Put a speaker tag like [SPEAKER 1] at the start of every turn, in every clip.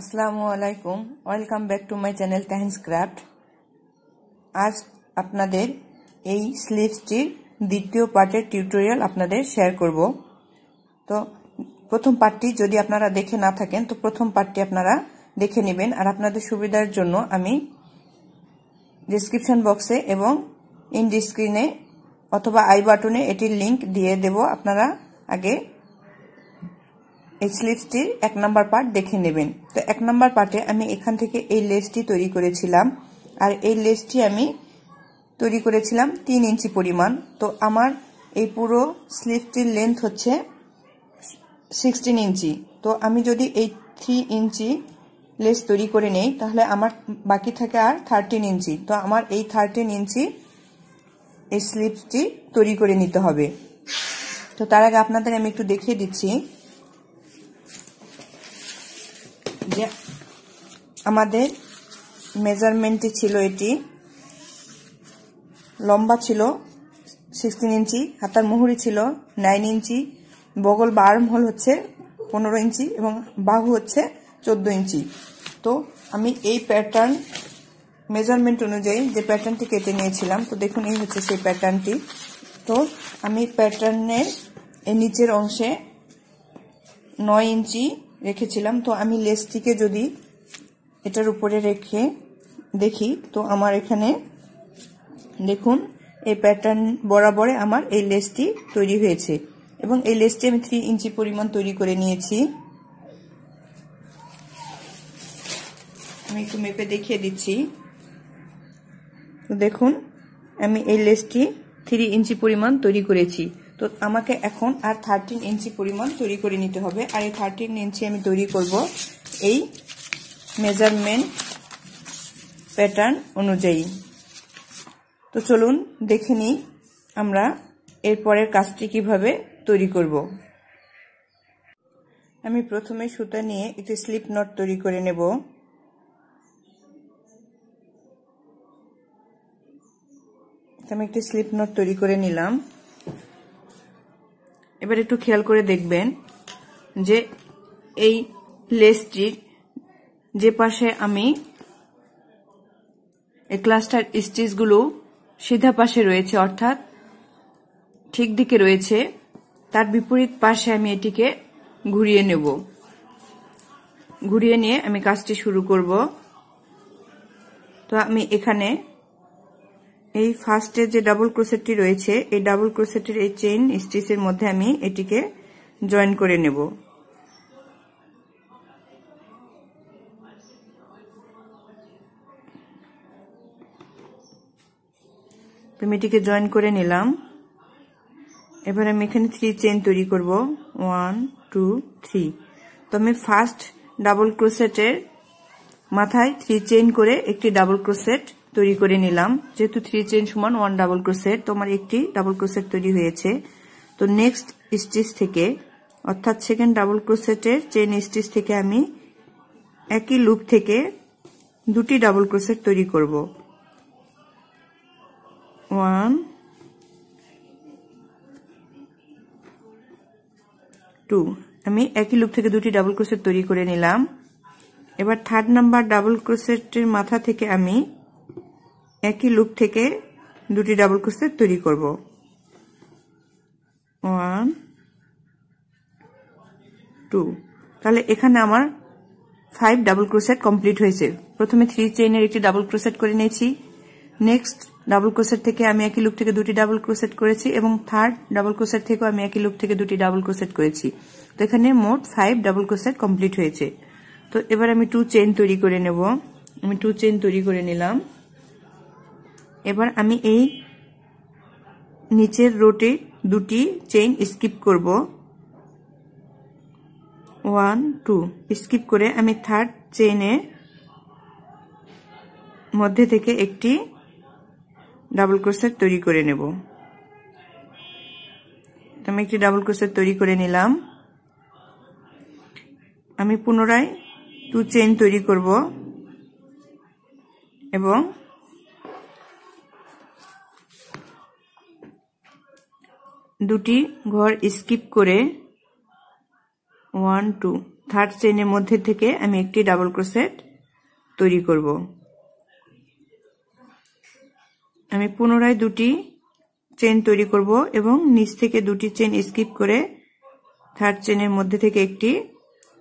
[SPEAKER 1] আসসালামু আলাইকুম welcome back to my channel Tahin's craft আজ আপনাদের এই স্লিপসটির দ্বিতীয় পার্টের টিউটোরিয়াল আপনাদের শেয়ার করব তো প্রথম পার্টটি যদি আপনারা দেখে না থাকেন তো প্রথম পার্টটি আপনারা দেখে নেবেন আর আপনাদের সুবিধার জন্য আমি ডিসক্রিপশন বক্সে এবং ইন অথবা আই বাটনে এটির লিংক দিয়ে দেব আপনারা আগে এই স্লিভসটির এক নম্বর পার্ট দেখে নেবেন তো এক নম্বর পার্টে আমি এখান থেকে এই লেসটি তৈরি করেছিলাম আর এই লেসটি আমি তৈরি করেছিলাম তিন ইঞ্চি পরিমাণ তো আমার এই পুরো স্লিভটির লেন্থ হচ্ছে সিক্সটিন ইঞ্চি তো আমি যদি এই থ্রি ইঞ্চি লেস তৈরি করে নেই তাহলে আমার বাকি থাকে আর থার্টিন ইঞ্চি তো আমার এই থার্টিন ইঞ্চি এই স্লিপসটি তৈরি করে নিতে হবে তো তার আগে আপনাদের আমি একটু দেখিয়ে দিচ্ছি যে আমাদের মেজারমেন্টটি ছিল এটি লম্বা ছিল সিক্সটিন ইঞ্চি হাতার মুহুরি ছিল নাইন ইঞ্চি বগল বা আর্ম হচ্ছে পনেরো ইঞ্চি এবং বাহু হচ্ছে চোদ্দো ইঞ্চি তো আমি এই প্যাটার্ন মেজারমেন্ট অনুযায়ী যে প্যাটার্নটি কেটে নিয়েছিলাম তো দেখুন এই হচ্ছে সেই প্যাটার্নটি তো আমি প্যাটার্নের এই নিচের অংশে নয় ইঞ্চি রেখেছিলাম তো আমি লেসটিকে যদি এটার উপরে রেখে দেখি তো আমার এখানে দেখুন এই প্যাটার্ন বরাবরে আমার এই লেসটি তৈরি হয়েছে এবং এই লেসটি আমি থ্রি ইঞ্চি পরিমাণ তৈরি করে নিয়েছি আমি একটু মেপে দেখিয়ে দিচ্ছি দেখুন আমি এই লেসটি থ্রি ইঞ্চি পরিমাণ তৈরি করেছি তো আমাকে এখন আর থার্টিন ইঞ্চি পরিমাণ তৈরি করে নিতে হবে আর এই থার্টিন ইঞ্চি আমি তৈরি করব এই মেজারমেন্ট প্যাটার্ন অনুযায়ী তো চলুন দেখে নিই আমরা এরপরের কাজটি কিভাবে তৈরি করব আমি প্রথমে সুতা নিয়ে একটি স্লিপ নট তৈরি করে নেব আমি একটি স্লিপ নট তৈরি করে নিলাম এবার একটু খেয়াল করে দেখবেন যে এই লেসটির যে পাশে আমি এই ক্লাস্টার স্টিচগুলো সিধা পাশে রয়েছে অর্থাৎ ঠিক দিকে রয়েছে তার বিপরীত পাশে আমি এটিকে ঘুরিয়ে নেব ঘুরিয়ে নিয়ে আমি কাজটি শুরু করব তো আমি এখানে এই ফার্স্টে যে ডাবল ক্রোসেটটি রয়েছে এই ডাবল ক্রোসেটের এই চেইন স্টিচের মধ্যে আমি এটিকে জয়েন করে নেব আমি এটিকে জয়েন করে নিলাম এবার আমি এখানে থ্রি চেন তৈরি করব ওয়ান টু থ্রি তো আমি ফার্স্ট ডাবল ক্রোসেটের মাথায় থ্রি চেন করে একটি ডাবল ক্রোসেট তৈরি করে নিলাম যেহেতু থ্রি চেন সমান ওয়ান ডাবল ক্রোসেট তোমার একটি ডাবল ক্রোসেট তৈরি হয়েছে তো নেক্সট স্টিচ থেকে অর্থাৎ সেকেন্ড ডাবল ক্রোসেটের চেন স্টিচ থেকে আমি একই লুপ থেকে দুটি ডাবল ক্রোসেট তৈরি করব ওয়ান টু আমি একই লুপ থেকে দুটি ডাবল ক্রোসেট তৈরি করে নিলাম এবার থার্ড নাম্বার ডাবল ক্রোসেটের মাথা থেকে আমি একই লুপ থেকে দুটি ডাবল ক্রোসেট তৈরি করব ওয়ান টু তাহলে এখানে আমার ফাইভ ডাবল ক্রোসেট কমপ্লিট হয়েছে প্রথমে থ্রি চেইনের একটি ডাবল ক্রোসেট করে নিয়েছি নেক্সট ডাবল ক্রোসেট থেকে আমি একই লুপ থেকে দুটি ডাবল ক্রোসেট করেছি এবং থার্ড ডাবল ক্রোসেট থেকেও আমি একই লুপ থেকে দুটি ডাবল ক্রোসেট করেছি তো এখানে মোট ফাইভ ডাবল ক্রোসেট কমপ্লিট হয়েছে তো এবার আমি টু চেইন তৈরি করে নেব আমি টু চেইন তৈরি করে নিলাম এবার আমি এই নিচের রোটে দুটি চেইন স্কিপ করব ওয়ান টু স্কিপ করে আমি থার্ড চেইনে মধ্যে থেকে একটি ডাবল ক্রোসেট তৈরি করে নেব আমি একটি ডাবল ক্রোসেট তৈরি করে নিলাম আমি পুনরায় টু চেইন তৈরি করব এবং দুটি ঘর স্কিপ করে ওয়ান টু থার্ড চেনের মধ্যে থেকে আমি একটি ডাবল ক্রোসেট তৈরি করব আমি পুনরায় দুটি চেন তৈরি করব এবং নিচ থেকে দুটি চেন স্কিপ করে থার্ড চেনের মধ্যে থেকে একটি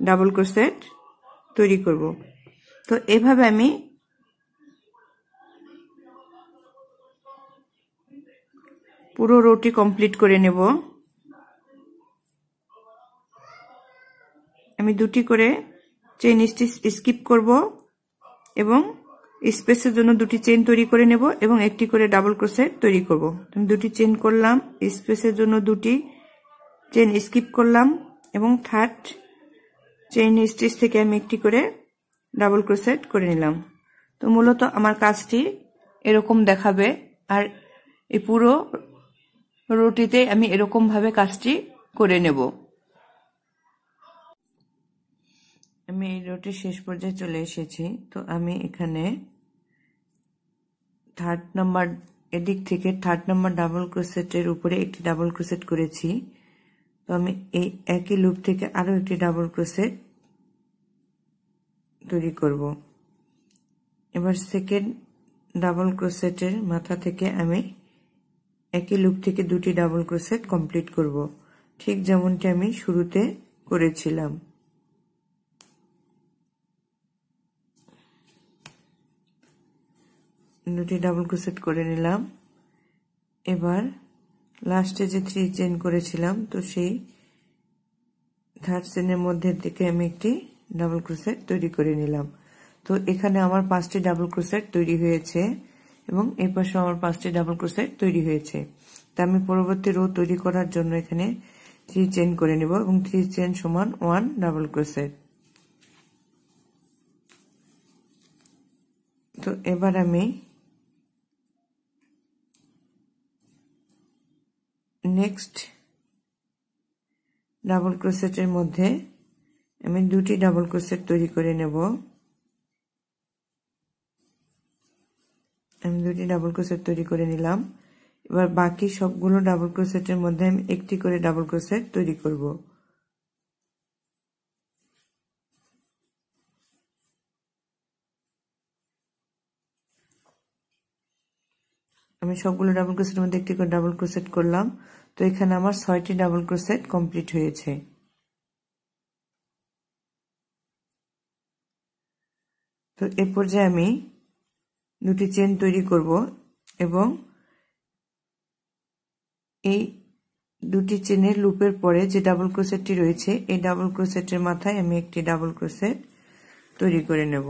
[SPEAKER 1] ডাবল ক্রোসেট তৈরি করব তো এভাবে আমি পুরো রোটি কমপ্লিট করে নেব আমি দুটি করে চেন স্টিচ স্কিপ করব এবং স্পেসের জন্য দুটি চেন তৈরি করে নেব এবং একটি করে ডাবল ক্রোসেট তৈরি করব আমি দুটি চেন করলাম স্পেসের জন্য দুটি চেন স্কিপ করলাম এবং থার্ড চেইন স্টিচ থেকে আমি একটি করে ডাবল ক্রোসেট করে নিলাম তো মূলত আমার কাজটি এরকম দেখাবে আর এই পুরো রুটিতে আমি এরকমভাবে কাজটি করে নেব আমি এই রুটির শেষ পর্যায়ে চলে এসেছি তো আমি এখানে থার্ড নাম্বার এদিক থেকে থার্ড নাম্বার ডাবল ক্রোসেটের উপরে একটি ডাবল ক্রোসেট করেছি তো আমি এই একই লুপ থেকে আরও একটি ডাবল ক্রোসেট তৈরি করব এবার সেকেন্ড ডাবল ক্রোসেটের মাথা থেকে আমি একই লুক থেকে দুটি ডাবল ক্রোসেট কমপ্লিট করব ঠিক যেমনটি আমি শুরুতে করেছিলাম দুটি ডাবল ক্রোসেট করে নিলাম এবার লাস্টে যে থ্রি চেন করেছিলাম তো সেই থার্ড চেনের মধ্যে থেকে আমি একটি ডাবল ক্রোসেট তৈরি করে নিলাম তো এখানে আমার পাঁচটি ডাবল ক্রোসেট তৈরি হয়েছে এবং এই পাশে আমার পাঁচটি ডাবল ক্রোসেট তৈরি হয়েছে তা আমি পরবর্তী রো তৈরি করার জন্য এখানে থ্রি চেন করে নেব এবং থ্রি চেন সমান ওয়ান ডাবল ক্রোসেট তো এবার আমি নেক্সট ডাবল ক্রোসেটের মধ্যে আমি দুটি ডাবল ক্রোসেট তৈরি করে নেব আমি দুটি ডাবল ক্রোসেট তৈরি করে নিলাম এবার বাকি সবগুলো ডাবল ক্রোসেটের মধ্যে আমি একটি করে ডাবল ক্রোসেট তৈরি করব আমি সবগুলো ডাবল ক্রোসেট মধ্যে একটি করে ডাবল ক্রোসেট করলাম তো এখানে আমার ছয়টি ডাবল ক্রোসেট কমপ্লিট হয়েছে তো এ পর্যায়ে আমি দুটি চেন তৈরি করব এবং এই দুটি চেনের লুপের পরে যে ডাবল ক্রোসেটটি রয়েছে এই ডাবল ক্রোসেটের মাথায় আমি একটি ডাবল ক্রোসেট তৈরি করে নেব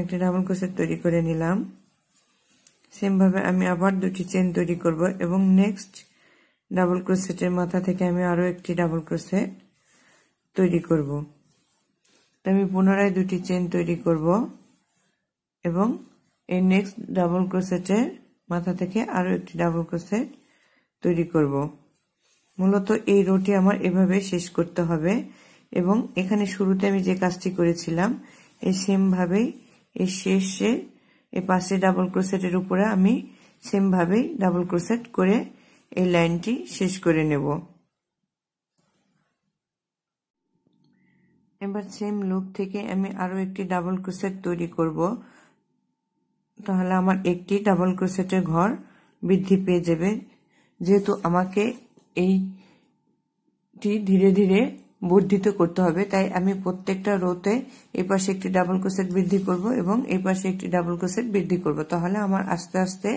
[SPEAKER 1] একটা ডাবল ক্রোসেট তৈরি করে নিলাম সেমভাবে আমি আবার দুটি চেন তৈরি করব এবং নেক্সট ডাবল ক্রোসেটের মাথা থেকে আমি আরও একটি ডাবল ক্রোসেট তৈরি করবো আমি পুনরায় দুটি চেন তৈরি করব এবং এই নেক্সট ডাবল ক্রোসেটের মাথা থেকে আরও একটি ডাবল ক্রোসেট তৈরি করব মূলত এই রোটি আমার এভাবে শেষ করতে হবে এবং এখানে শুরুতে আমি যে কাজটি করেছিলাম এই সেমভাবেই এই শেষে এই পাশে ডাবল ক্রোসেটের উপরে আমি সেমভাবেই ডাবল ক্রোসেট করে এই লাইনটি শেষ করে নেব এবার সেম লুক থেকে আমি আরও একটি ডাবল ক্রোসেট তৈরি করব তাহলে আমার একটি ডাবল ক্রোসেটের ঘর বৃদ্ধি পেয়ে যাবে যেহেতু আমাকে এইটি ধীরে ধীরে বর্ধিত করতে হবে তাই আমি প্রত্যেকটা রোতে এই পাশে একটি ডাবল ক্রোসেট বৃদ্ধি করব এবং এই পাশে একটি ডাবল ক্রোসেট বৃদ্ধি করব তাহলে আমার আস্তে আস্তে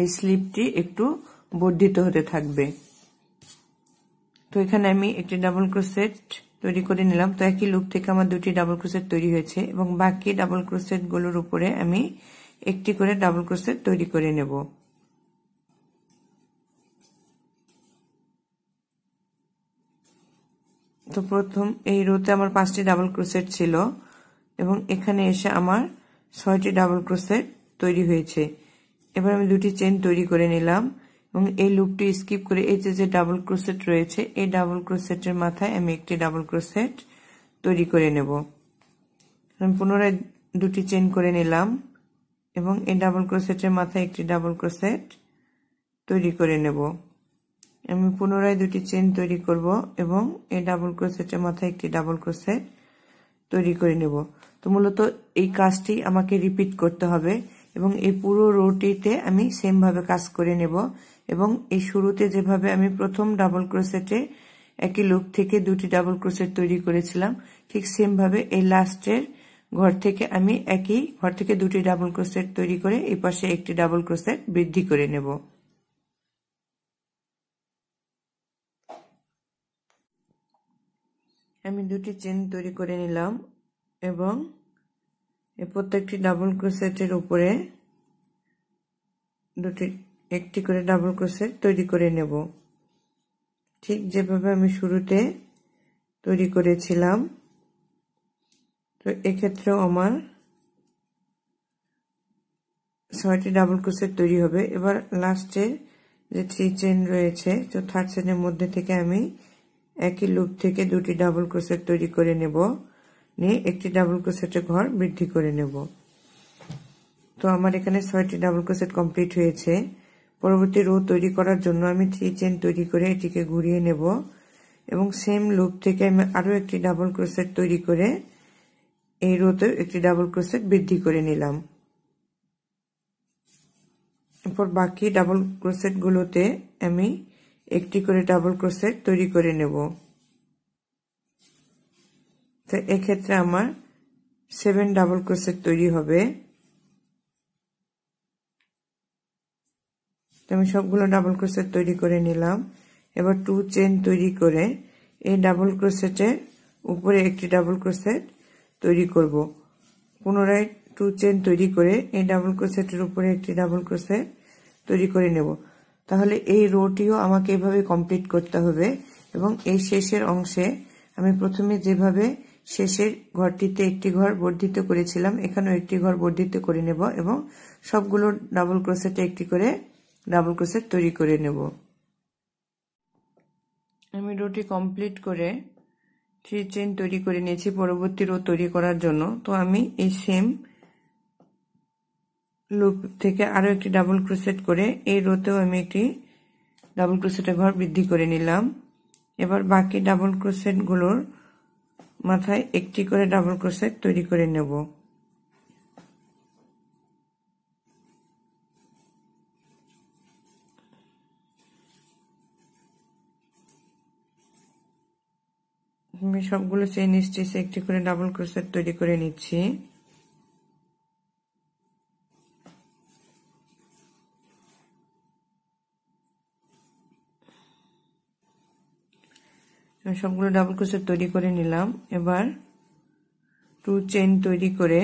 [SPEAKER 1] এই স্লিপটি একটু বর্ধিত হতে থাকবে তো এখানে আমি একটি ডাবল ক্রোসেট তৈরি করে নিলাম তো একই লুপ থেকে আমার দুটি ডাবল ক্রোসেট তৈরি হয়েছে এবং বাকি ডাবল গুলোর উপরে আমি একটি করে ডাবল ক্রোসেট তৈরি করে নেব তো প্রথম এই রোতে আমার পাঁচটি ডাবল ক্রোসেট ছিল এবং এখানে এসে আমার ছয়টি ডাবল ক্রোসেট তৈরি হয়েছে এবার আমি দুটি চেন তৈরি করে নিলাম এবং এই লুপটি স্কিপ করে এই যে যে ডাবল ক্রোসেট রয়েছে এই ডাবল ক্রোসেটের মাথায় আমি একটি ডাবল ক্রোসেট তৈরি করে নেব আমি পুনরায় দুটি চেন করে নিলাম এবং এই ডাবল ক্রোসেটের মাথায় একটি ডাবল ক্রোসেট তৈরি করে নেব আমি পুনরায় দুটি চেন তৈরি করব এবং এই ডাবল ক্রোসেটের মাথায় একটি ডাবল ক্রোসেট তৈরি করে নেব তো মূলত এই কাজটি আমাকে রিপিট করতে হবে এবং এই পুরো রোটিতে আমি সেমভাবে কাজ করে নেব এবং এই শুরুতে যেভাবে আমি প্রথম ডাবল ক্রোসেটে একই লুপ থেকে দুটি ডাবল ক্রোসেট তৈরি করেছিলাম ঠিক সেমভাবে এই লাস্টের ঘর থেকে আমি একই ঘর থেকে দুটি ডাবল ক্রোসেট তৈরি করে এই পাশে একটি ডাবল ক্রোসেট বৃদ্ধি করে নেব আমি দুটি চেন তৈরি করে নিলাম এবং এই প্রত্যেকটি ডাবল ক্রোসেটের উপরে দুটি একটি করে ডাবল ক্রোসেট তৈরি করে নেব ঠিক যেভাবে আমি শুরুতে তৈরি করেছিলাম তো এক্ষেত্রেও আমার ছয়টি ডাবল ক্রোসেট তৈরি হবে এবার লাস্টে যে থ্রি চেন রয়েছে তো থার্ড চেনের মধ্যে থেকে আমি একই লুপ থেকে দুটি ডাবল ক্রোসেট তৈরি করে নেব নিয়ে একটি ডাবল ক্রোসেটের ঘর বৃদ্ধি করে নেব তো আমার এখানে ছয়টি ডাবল ক্রোসেট কমপ্লিট হয়েছে পরবর্তী রো তৈরি করার জন্য আমি থ্রি চেন তৈরি করে এটিকে ঘুরিয়ে নেব এবং সেম লুপ থেকে আমি আরও একটি ডাবল ক্রোসেট তৈরি করে এই রোতে একটি ডাবল ক্রোসেট বৃদ্ধি করে নিলাম এরপর বাকি ডাবল ক্রোসেটগুলোতে আমি একটি করে ডাবল ক্রোসেট তৈরি করে নেব তো এক্ষেত্রে আমার সেভেন ডাবল ক্রোসেট তৈরি হবে তো আমি সবগুলো ডাবল ক্রোসেট তৈরি করে নিলাম এবার টু চেন তৈরি করে এই ডাবল ক্রোসেটের উপরে একটি ডাবল ক্রোসেট তৈরি করব পুনরায় টু চেন তৈরি করে এই ডাবল ক্রোসেটের উপরে একটি ডাবল ক্রোসেট তৈরি করে নেব তাহলে এই রোটিও আমাকে এভাবে কমপ্লিট করতে হবে এবং এই শেষের অংশে আমি প্রথমে যেভাবে শেষের ঘরটিতে একটি ঘর বর্ধিত করেছিলাম এখানেও একটি ঘর বর্ধিত করে নেব এবং সবগুলো ডাবল ক্রোসেটে একটি করে ডাবল ক্রোসেট তৈরি করে নেব আমি রোটি কমপ্লিট করে থ্রি চেন তৈরি করে নিয়েছি পরবর্তী রো তৈরি করার জন্য তো আমি এই সেম লুপ থেকে আরও একটি ডাবল ক্রোসেট করে এই রোতেও আমি একটি ডাবল ক্রোসেটের ঘর বৃদ্ধি করে নিলাম এবার বাকি ডাবল ক্রোসেটগুলোর মাথায় একটি করে ডাবল ক্রোসেট তৈরি করে নেব আমি সবগুলো চেইন স্টিচে একটি করে ডাবল ক্রোসেট তৈরি করে নিচ্ছি সবগুলো ডাবল ক্রোচের তৈরি করে নিলাম এবার টু চেন তৈরি করে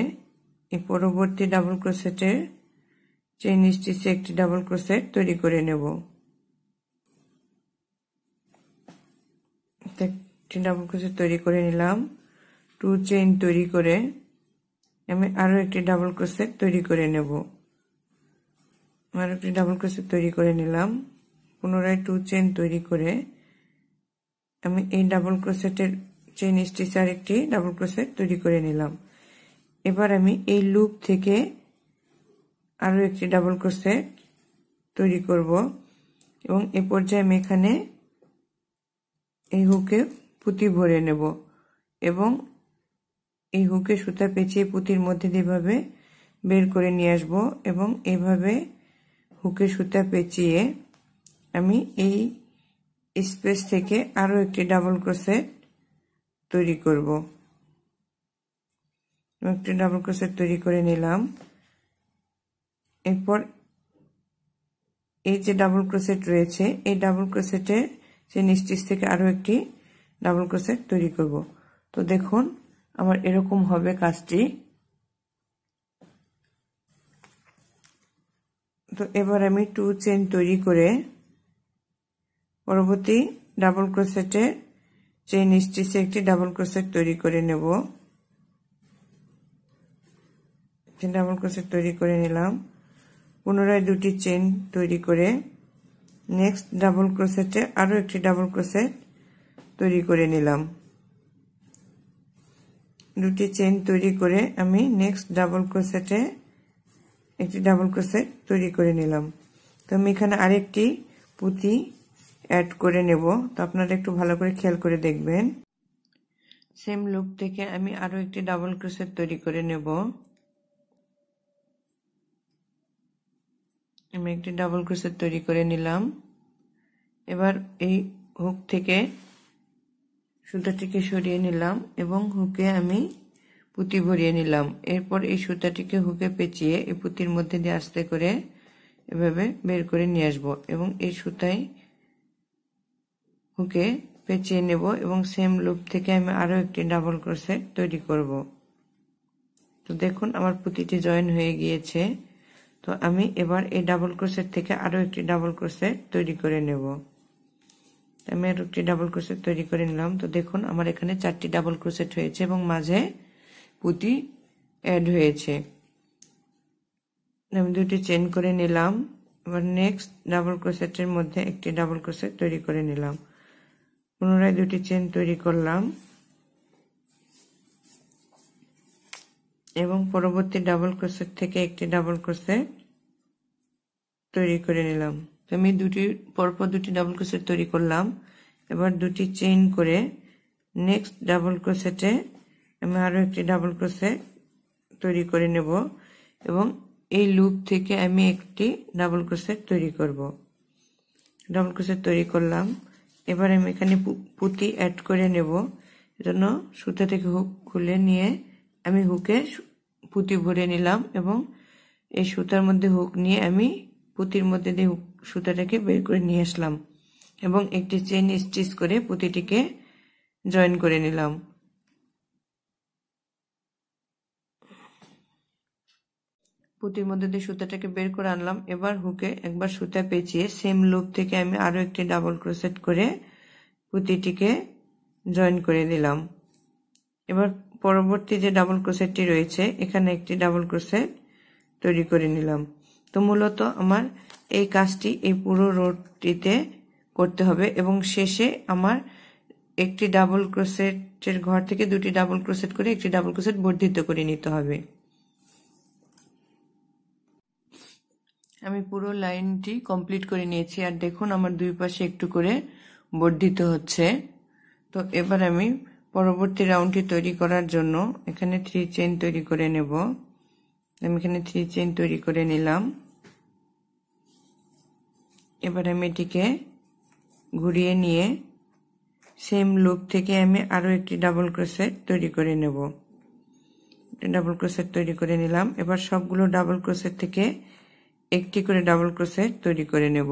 [SPEAKER 1] এই পরবর্তী ডাবল ক্রোসেটের চেন স্টিচে একটি ডাবল ক্রোসেট তৈরি করে নেব একটি ডাবল ক্রোসেট তৈরি করে নিলাম টু চেইন তৈরি করে আমি আরও একটি ডাবল ক্রোসেট তৈরি করে নেব আরও একটি ডাবল ক্রোসেট তৈরি করে নিলাম পুনরায় টু চেন তৈরি করে আমি এই ডাবল ক্রোসেটের চেন স্টিচার একটি ডাবল ক্রোসেট তৈরি করে নিলাম এবার আমি এই লুপ থেকে আরও একটি ডাবল ক্রোসেট তৈরি করব এবং এ পর্যায়ে আমি এখানে এই হুকে পুঁতি ভরে নেব এবং এই হুকে সুতা পেঁচিয়ে পুঁতির মধ্যে দিয়েভাবে বের করে নিয়ে আসব এবং এভাবে হুকে সুতা পেঁচিয়ে আমি এই স্পেস থেকে আরও একটি ডাবল ক্রোসেট তৈরি করব একটি ডাবল ক্রোসেট তৈরি করে নিলাম এরপর এই যে ডাবল ক্রোসেট রয়েছে এই ডাবল ক্রোসেটের যে নিস্টিচ থেকে আরও একটি ডাবল ক্রোসেট তৈরি করব তো দেখুন আমার এরকম হবে কাজটি তো এবার আমি টু চেন তৈরি করে পরবর্তী ডাবল ক্রোসেটে চেইন স্টিচে একটি ডাবল ক্রোসেট তৈরি করে নেব ডাবল ক্রোসেট তৈরি করে নিলাম পুনরায় দুটি চেইন তৈরি করে নেক্সট ডাবল ক্রোসেটে আরও একটি ডাবল ক্রোসেট তৈরি করে নিলাম দুটি চেন তৈরি করে আমি নেক্সট ডাবল ক্রোসেটে একটি ডাবল ক্রোসেট তৈরি করে নিলাম তো আমি এখানে আরেকটি পুঁতি অ্যাড করে নেব তো আপনারা একটু ভালো করে খেয়াল করে দেখবেন সেম লুক থেকে আমি আরও একটি ডাবল ক্রোসের তৈরি করে নেব আমি একটি ডাবল ক্রোসের তৈরি করে নিলাম এবার এই হুক থেকে সুতাটিকে সরিয়ে নিলাম এবং হুকে আমি পুঁতি ভরিয়ে নিলাম এরপর এই সুতাটিকে হুকে পেঁচিয়ে এই পুঁতির মধ্যে দিয়ে আস্তে করে এভাবে বের করে নিয়ে আসবো এবং এই সুতায় ওকে পেঁচিয়ে নেব এবং সেম লুপ থেকে আমি আরও একটি ডাবল ক্রোসে তৈরি করব তো দেখুন আমার পুঁতিটি জয়েন হয়ে গিয়েছে তো আমি এবার এই ডাবল ক্রোসেট থেকে আরও একটি ডাবল ক্রোসে তৈরি করে নেব আমি আরও একটি ডাবল ক্রোসেট তৈরি করে নিলাম তো দেখুন আমার এখানে চারটি ডাবল ক্রোসেট হয়েছে এবং মাঝে পুঁতি অ্যাড হয়েছে আমি দুটি চেন করে নিলাম এবার নেক্সট ডাবল ক্রোসেটের মধ্যে একটি ডাবল ক্রোসেট তৈরি করে নিলাম পুনরায় দুটি চেন তৈরি করলাম এবং পরবর্তী ডাবল ক্রোসের থেকে একটি ডাবল ক্রোসে তৈরি করে নিলাম আমি দুটি পরপর দুটি ডাবল ক্রোসেট তৈরি করলাম এবার দুটি চেইন করে নেক্সট ডাবল ক্রোসেটে আমি আরও একটি ডাবল ক্রোসে তৈরি করে নেব এবং এই লুপ থেকে আমি একটি ডাবল ক্রোসেট তৈরি করব ডাবল ক্রোসেট তৈরি করলাম এবার আমি এখানে পুঁতি অ্যাড করে নেব এজন্য সুতা থেকে হুক খুলে নিয়ে আমি হুকে পুঁতি ভরে নিলাম এবং এই সুতার মধ্যে হুক নিয়ে আমি পুঁতির মধ্যে দিয়ে সুতাটাকে বের করে নিয়ে আসলাম এবং একটি চেন স্টিচ করে পুঁতিটিকে জয়েন করে নিলাম পুঁতির মধ্যে দিয়ে সুতাটাকে বের করে আনলাম এবার হুকে একবার সুতা পেঁচিয়ে সেম লুপ থেকে আমি আরও একটি ডাবল ক্রোসেট করে পুঁতিটিকে জয়েন করে দিলাম এবার পরবর্তী যে ডাবল ক্রোসেটটি রয়েছে এখানে একটি ডাবল ক্রোসেট তৈরি করে নিলাম তো মূলত আমার এই কাজটি এই পুরো রোডটিতে করতে হবে এবং শেষে আমার একটি ডাবল ক্রোসেটের ঘর থেকে দুটি ডাবল ক্রোসেট করে একটি ডাবল ক্রোসেট বর্ধিত করে নিতে হবে আমি পুরো লাইনটি কমপ্লিট করে নিয়েছি আর দেখুন আমার দুই পাশে একটু করে বর্ধিত হচ্ছে তো এবার আমি পরবর্তী রাউন্ডটি তৈরি করার জন্য এখানে থ্রি চেন তৈরি করে নেব আমি এখানে থ্রি চেন তৈরি করে নিলাম এবার আমি এটিকে ঘুরিয়ে নিয়ে সেম লুপ থেকে আমি আরও একটি ডাবল ক্রোসেট তৈরি করে নেব ডাবল ক্রোসেট তৈরি করে নিলাম এবার সবগুলো ডাবল ক্রোসেট থেকে একটি করে ডাবল ক্রোসে তৈরি করে নেব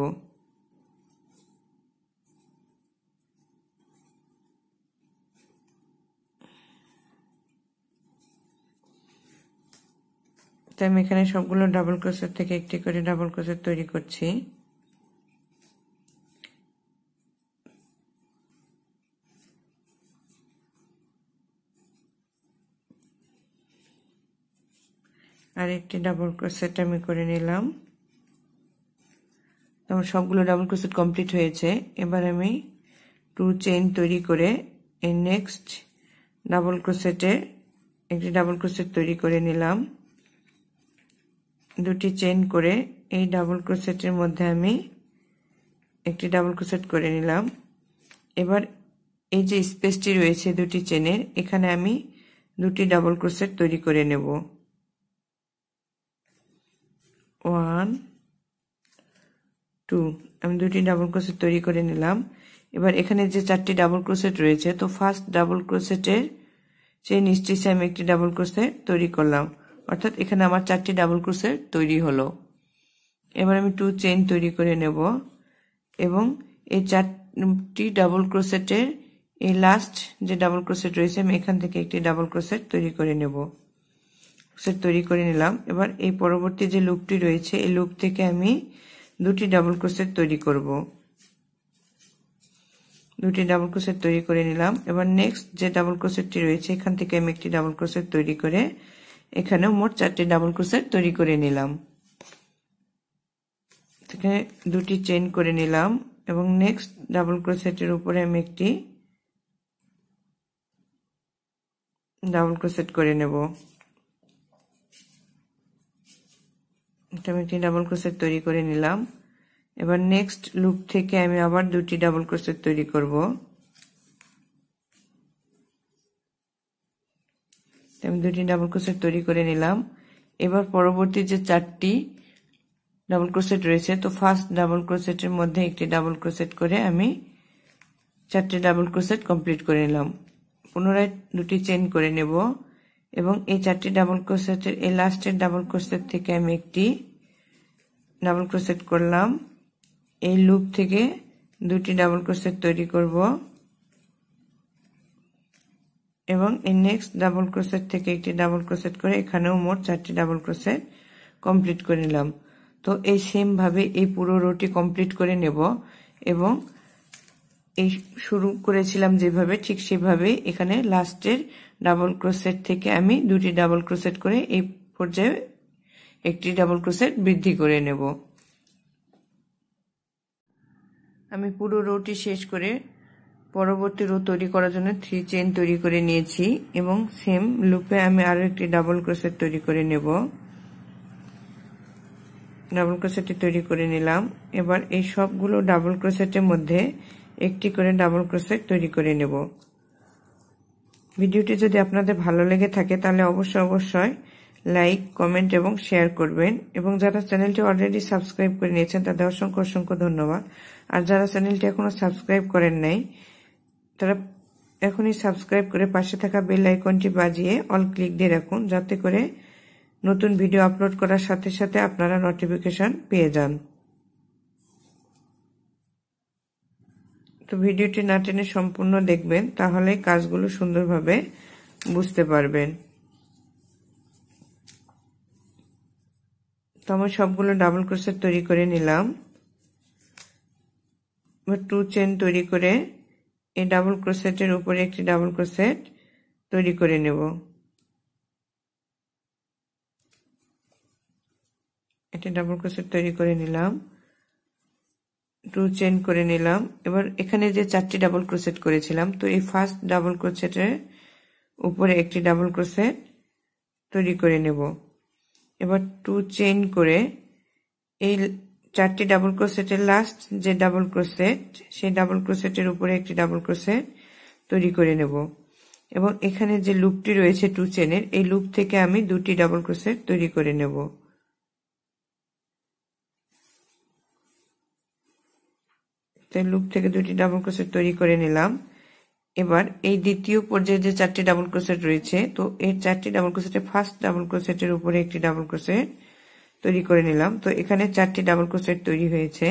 [SPEAKER 1] আমি এখানে সবগুলো ডাবল ক্রোসের থেকে একটি করে ডাবল ক্রোসের তৈরি করছি আর একটি ডাবল ক্রোসেট আমি করে নিলাম আমার সবগুলো ডাবল ক্রোসেট কমপ্লিট হয়েছে এবার আমি টু চেন তৈরি করে এর নেক্সট ডাবল ক্রোসেটে একটি ডাবল ক্রোসেট তৈরি করে নিলাম দুটি চেন করে এই ডাবল ক্রোসেটের মধ্যে আমি একটি ডাবল ক্রোসেট করে নিলাম এবার এই যে স্পেসটি রয়েছে দুটি চেনের এখানে আমি দুটি ডাবল ক্রোসেট তৈরি করে নেব ওয়ান টু আমি দুটি ডাবল ক্রোসেট তৈরি করে নিলাম এবার এখানে যে চারটি ডাবল ক্রোসেট রয়েছে তো ফার্স্ট ডাবল ক্রোসেটের সেই সে আমি একটি ডাবল ক্রোসেট তৈরি করলাম অর্থাৎ এখানে আমার চারটি ডাবল ক্রোসেট তৈরি হলো এবার আমি টু চেন তৈরি করে নেব এবং এই চারটি ডাবল ক্রোসেটের এই লাস্ট যে ডাবল ক্রোসেট রয়েছে আমি এখান থেকে একটি ডাবল ক্রোসেট তৈরি করে নেব ক্রোসেট তৈরি করে নিলাম এবার এই পরবর্তী যে লুপটি রয়েছে এই লুপ থেকে আমি দুটি ডাবল ক্রোসেট তৈরি করব দুটি ডাবল ক্রোসেট তৈরি করে নিলাম এবার নেক্সট যে ডাবল ক্রোসেটটি রয়েছে এখান থেকে আমি একটি ডাবল ক্রোসেট তৈরি করে এখানে মোট চারটি ডাবল ক্রোসেট তৈরি করে নিলাম এখানে দুটি চেন করে নিলাম এবং নেক্সট ডাবল ক্রোসেটের উপরে আমি একটি ডাবল ক্রোসেট করে নেব এটা আমি একটি ডাবল ক্রোসেট তৈরি করে নিলাম এবার নেক্সট লুপ থেকে আমি আবার দুটি ডাবল ক্রোসেট তৈরি করব আমি দুটি ডাবল ক্রোসেট তৈরি করে নিলাম এবার পরবর্তী যে চারটি ডাবল ক্রোসেট রয়েছে তো ফার্স্ট ডাবল ক্রোসেটের মধ্যে একটি ডাবল ক্রোসেট করে আমি চারটি ডাবল ক্রোসেট কমপ্লিট করে নিলাম পুনরায় দুটি চেন করে নেব এবং এই চারটি ডাবল ক্রোসেটের এই লাস্টের ডাবল ক্রোসেট থেকে আমি একটি ডাবল ক্রোসেট করলাম এই লুপ থেকে দুটি ডাবল ক্রোসেট তৈরি করব এবং এই নেক্সট ডাবল ক্রোসেট থেকে একটি ডাবল ক্রোসেট করে এখানেও মোট চারটি ডাবল ক্রোসেট কমপ্লিট করে নিলাম তো এই সেমভাবে এই পুরো রোটি কমপ্লিট করে নেব এবং এই শুরু করেছিলাম যেভাবে ঠিক সেভাবে এখানে লাস্টের ডাবল ক্রোসেট থেকে আমি দুটি ডাবল ক্রোসেট করে এই পর্যায়ে একটি ডাবল ক্রোসেট বৃদ্ধি করে নেব আমি পুরো রোটি শেষ করে পরবর্তী রো তৈরি করার জন্য থ্রি চেন তৈরি করে নিয়েছি এবং সেম লুপে আমি আরও একটি ডাবল ক্রোসেট তৈরি করে নেব ডাবল ক্রোসেটটি তৈরি করে নিলাম এবার এই সবগুলো ডাবল ক্রোসেটের মধ্যে একটি করে ডাবল ক্রোসেট তৈরি করে নেব ভিডিওটি যদি আপনাদের ভালো লেগে থাকে তাহলে অবশ্যই অবশ্যই লাইক কমেন্ট এবং শেয়ার করবেন এবং যারা চ্যানেলটি অলরেডি সাবস্ক্রাইব করে নিয়েছেন তাদের অসংখ্য অসংখ্য ধন্যবাদ আর যারা চ্যানেলটি এখনও সাবস্ক্রাইব করেন নাই তারা এখনই সাবস্ক্রাইব করে পাশে থাকা বেল আইকনটি বাজিয়ে অল ক্লিক দিয়ে রাখুন যাতে করে নতুন ভিডিও আপলোড করার সাথে সাথে আপনারা নোটিফিকেশন পেয়ে যান তো ভিডিওটি না টেনে সম্পূর্ণ দেখবেন তাহলে কাজগুলো সুন্দরভাবে বুঝতে পারবেন তো আমার সবগুলো ডাবল ক্রোসের তৈরি করে নিলাম টু চেন তৈরি করে এই ডাবল ক্রোসেটের উপরে একটি ডাবল ক্রোসেট তৈরি করে নেব এটা ডাবল ক্রোসেট তৈরি করে নিলাম টু চেন করে নিলাম এবার এখানে যে চারটি ডাবল ক্রোসেট করেছিলাম তো এই ফার্স্ট ডাবল ক্রোসেটের উপরে একটি ডাবল ক্রোসেট তৈরি করে নেব এবার টু চেইন করে এই চারটি ডাবল ক্রোসেটের লাস্ট যে ডাবল ক্রোসেট সেই ডাবল ক্রোসেটের উপরে একটি ডাবল ক্রোসেট তৈরি করে নেব এবং এখানে যে লুপটি রয়েছে টু চেনের এই লুপ থেকে আমি দুটি ডাবল ক্রোসেট তৈরি করে নেবো তাই লুপ থেকে দুটি ডাবল ক্রোসেট তৈরি করে নিলাম এবার এই দ্বিতীয় পর্যায়ে যে চারটি ডাবল ক্রোসেট রয়েছে তো এই চারটি ডাবল ক্রোশেটে ফার্স্ট ডাবল ক্রোসেটের উপরে একটি ডাবল ক্রোসেট তৈরি করে নিলাম তো এখানে চারটি ডাবল ক্রোশেট তৈরি হয়েছে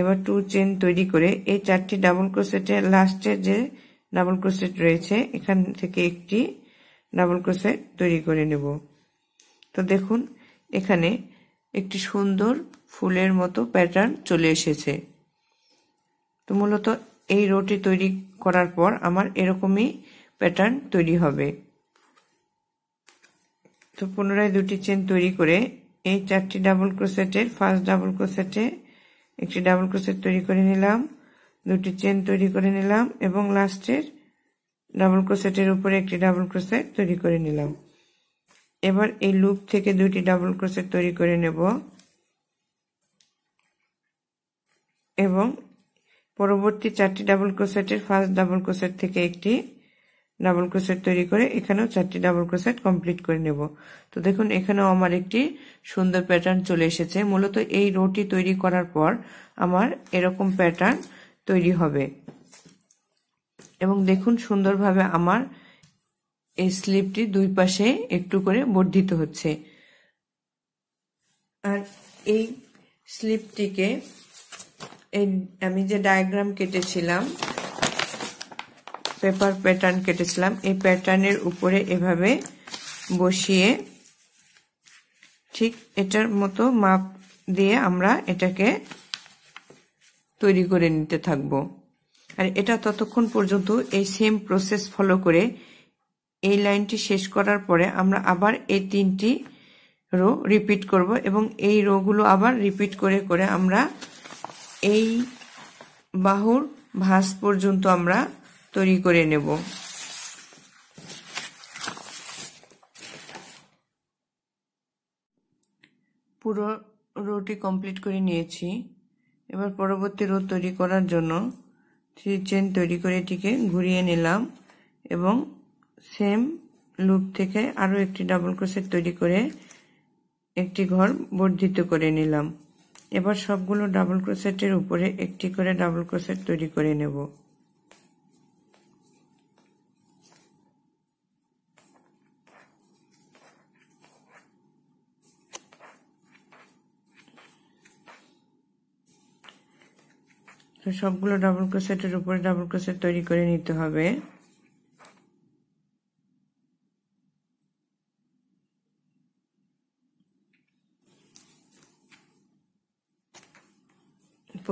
[SPEAKER 1] এবার টু চেন তৈরি করে এই চারটি ডাবল ক্রোশেটের লাস্টে যে ডাবল ক্রোশেট রয়েছে এখান থেকে একটি ডাবল ক্রোশেট তৈরি করে নেব তো দেখুন এখানে একটি সুন্দর ফুলের মতো প্যাটার্ন চলে এসেছে তো মূলত এই রোটি তৈরি করার পর আমার এরকমই প্যাটার্ন তৈরি হবে তো পুনরায় দুটি চেন তৈরি করে এই চারটি ডাবল ক্রোসেটের ফার্স্ট ডাবল ক্রোসেটে একটি ডাবল ক্রোসেট তৈরি করে নিলাম দুটি চেন তৈরি করে নিলাম এবং লাস্টের ডাবল ক্রোসেটের উপরে একটি ডাবল ক্রোসেট তৈরি করে নিলাম এবার এই লুপ থেকে দুটি ডাবল ক্রোসেট তৈরি করে নেব এবং পরবর্তী চারটি ডাবল ক্রোসেটের ফার্স্ট ডাবল ক্রোসেট থেকে একটি ডাবল ক্রোসেট তৈরি করে এখানেও চারটি ডাবল ক্রোসেট কমপ্লিট করে নেব তো দেখুন এখানেও আমার একটি সুন্দর প্যাটার্ন চলে এসেছে মূলত এই রোটি তৈরি করার পর আমার এরকম প্যাটার্ন তৈরি হবে এবং দেখুন সুন্দরভাবে আমার এই স্লিপটি দুই পাশে একটু করে বর্ধিত হচ্ছে আর এই স্লিপটিকে এই আমি যে ডায়াগ্রাম কেটেছিলাম পেপার প্যাটার্ন কেটেছিলাম এই প্যাটার্নের উপরে এভাবে বসিয়ে ঠিক এটার মতো মাপ দিয়ে আমরা এটাকে তৈরি করে নিতে থাকব আর এটা ততক্ষণ পর্যন্ত এই সেম প্রসেস ফলো করে এই লাইনটি শেষ করার পরে আমরা আবার এই তিনটি রো রিপিট করব এবং এই রোগুলো আবার রিপিট করে করে আমরা এই বাহুর ভাঁজ পর্যন্ত আমরা তৈরি করে নেব পুরো রোটি কমপ্লিট করে নিয়েছি এবার পরবর্তী রোদ তৈরি করার জন্য থ্রি চেন তৈরি করে এটিকে ঘুরিয়ে নিলাম এবং সেম লুপ থেকে আরও একটি ডাবল ক্রোসেট তৈরি করে একটি ঘর বর্ধিত করে নিলাম এবার সবগুলো ডাবল ক্রোসেটের উপরে একটি করে ডাবল ক্রোসেট তৈরি করে নেব তো সবগুলো ডাবল ক্রোসেটের উপরে ডাবল ক্রোসেট তৈরি করে নিতে হবে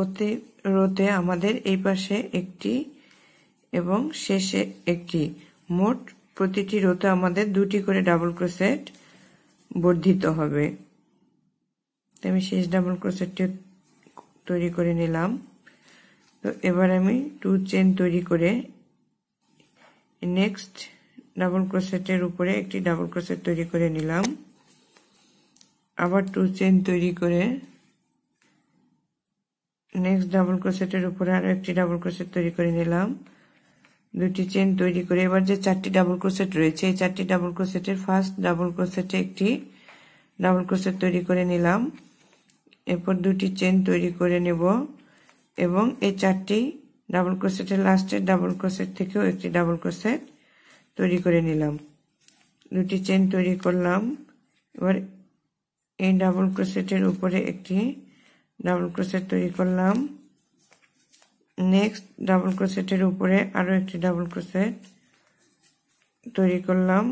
[SPEAKER 1] প্রতিরোধে আমাদের এই পাশে একটি এবং শেষে একটি মোট প্রতিটি রোতে আমাদের দুটি করে ডাবল ক্রোসেট বর্ধিত হবে তো আমি শেষ ডাবল ক্রোসেটটি তৈরি করে নিলাম তো এবার আমি টু চেন তৈরি করে নেক্সট ডাবল ক্রোসেটের উপরে একটি ডাবল ক্রোসেট তৈরি করে নিলাম আবার টু চেন তৈরি করে নেক্সট ডাবল ক্রোসেটের উপরে আরও একটি ডাবল ক্রোসেট তৈরি করে নিলাম দুটি চেন তৈরি করে এবার যে চারটি ডাবল ক্রোসেট রয়েছে এই চারটি ডাবল ক্রোসেটের ফার্স্ট ডাবল ক্রোসেটে একটি ডাবল ক্রোসেট তৈরি করে নিলাম এরপর দুটি চেন তৈরি করে নেব এবং এই চারটি ডাবল ক্রোসেটের লাস্টের ডাবল ক্রোসেট থেকেও একটি ডাবল ক্রোশেট তৈরি করে নিলাম দুটি চেন তৈরি করলাম এবার এই ডাবল ক্রোসেটের উপরে একটি ডাবল ক্রোসেট তৈরি করলাম নেক্সট ডাবল ক্রোসেটের উপরে আরও একটি ডাবল ক্রোসেট তৈরি করলাম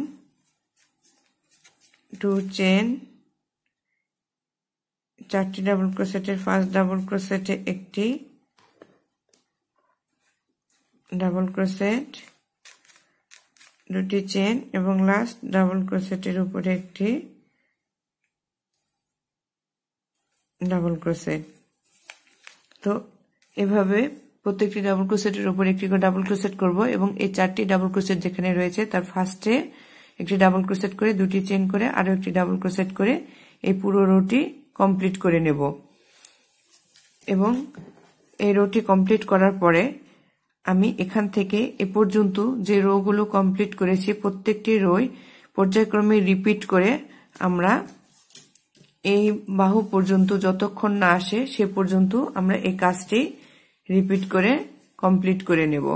[SPEAKER 1] টু চেন চারটি ডাবল ক্রোসেটের ফার্স্ট ডাবল ক্রোসেটে একটি ডাবল ক্রোসেট দুটি চেন এবং লাস্ট ডাবল ক্রোসেটের উপরে একটি ডাবল ক্রোসেট তো এভাবে প্রত্যেকটি ডাবল ক্রোসেটের ওপর একটি করে ডাবল ক্রোসেট করব এবং এই চারটি ডাবল ক্রোসেট যেখানে রয়েছে তার ফার্স্টে একটি ডাবল ক্রোসেট করে দুটি চেন করে আরও একটি ডাবল ক্রোসেট করে এই পুরো রোটি কমপ্লিট করে নেব এবং এই রোটি কমপ্লিট করার পরে আমি এখান থেকে এ পর্যন্ত যে রোগুলো কমপ্লিট করেছি প্রত্যেকটি রোই পর্যায়ক্রমে রিপিট করে আমরা এই বাহু পর্যন্ত যতক্ষণ না আসে সে পর্যন্ত আমরা এই কাজটি রিপিট করে কমপ্লিট করে নেব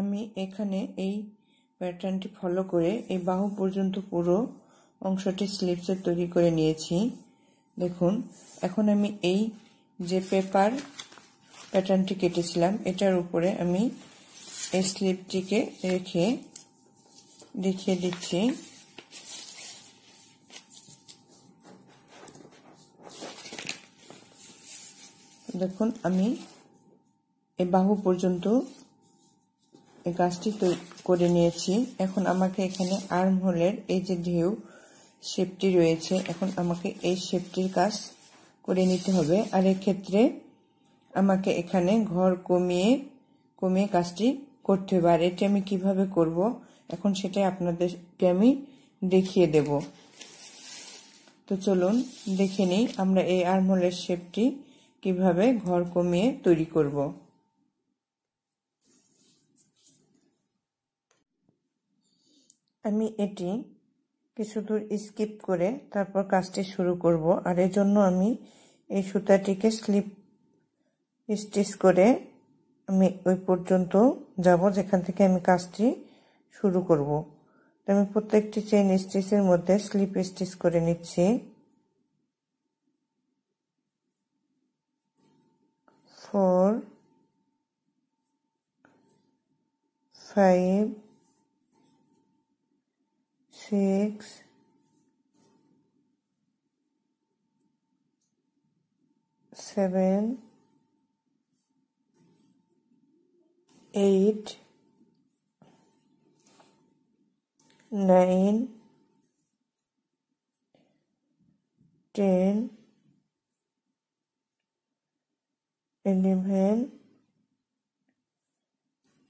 [SPEAKER 1] আমি এখানে এই প্যাটার্নটি ফলো করে এই বাহু পর্যন্ত পুরো অংশটি স্লিপসের তৈরি করে নিয়েছি দেখুন এখন আমি এই যে পেপার প্যাটার্নটি কেটেছিলাম এটার উপরে আমি এই স্লিপটিকে রেখে দেখিয়ে দিচ্ছি দেখুন আমি এই বাহু পর্যন্ত এই গাছটি করে নিয়েছি এখন আমাকে এখানে আর্ম হোলের এই যে ঢেউ শেপটি রয়েছে এখন আমাকে এই শেপটির কাজ করে নিতে হবে আর এক্ষেত্রে ক্ষেত্রে আমাকে এখানে ঘর কমিয়ে কমিয়ে কাজটি করতে হবে আর এটি আমি কিভাবে করব এখন সেটাই আপনাদেরকে আমি দেখিয়ে দেব তো চলুন দেখে নিই আমরা এই আর্মলের শেপটি কিভাবে ঘর কমিয়ে তৈরি করব আমি এটি কিছু দূর স্কিপ করে তারপর কাজটি শুরু করব আর এজন্য আমি এই সুতাটিকে স্লিপ স্টিচ করে আমি ওই পর্যন্ত যাব যেখান থেকে আমি কাজটি শুরু করব তো আমি প্রত্যেকটি চেইন স্টিচের মধ্যে স্লিপ স্টিচ করে নিচ্ছি four five six seven eight, nine, ten, eleven,